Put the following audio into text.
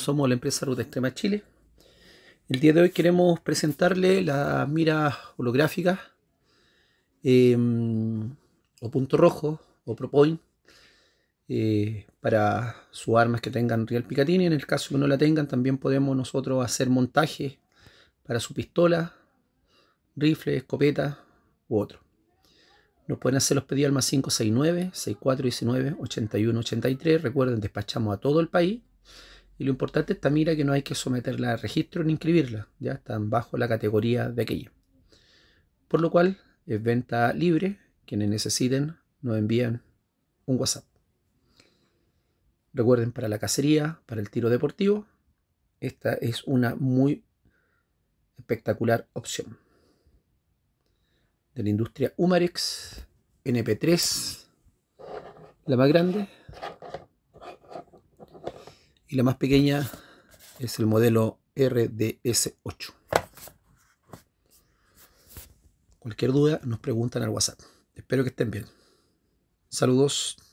somos la empresa Ruta Extrema Chile. El día de hoy queremos presentarle las miras holográficas em, o punto rojo o propoint point eh, para sus armas que tengan real Picatinny. En el caso que no la tengan, también podemos nosotros hacer montaje para su pistola, rifle, escopeta u otro. Nos pueden hacer los pedidos al 569 6419 8183. Recuerden, despachamos a todo el país y lo importante esta mira que no hay que someterla a registro ni inscribirla, ya están bajo la categoría de aquella. Por lo cual es venta libre, quienes necesiten nos envían un WhatsApp. Recuerden, para la cacería, para el tiro deportivo, esta es una muy espectacular opción. De la industria umarex NP3, la más grande, y la más pequeña es el modelo RDS8. Cualquier duda nos preguntan al WhatsApp. Espero que estén bien. Saludos.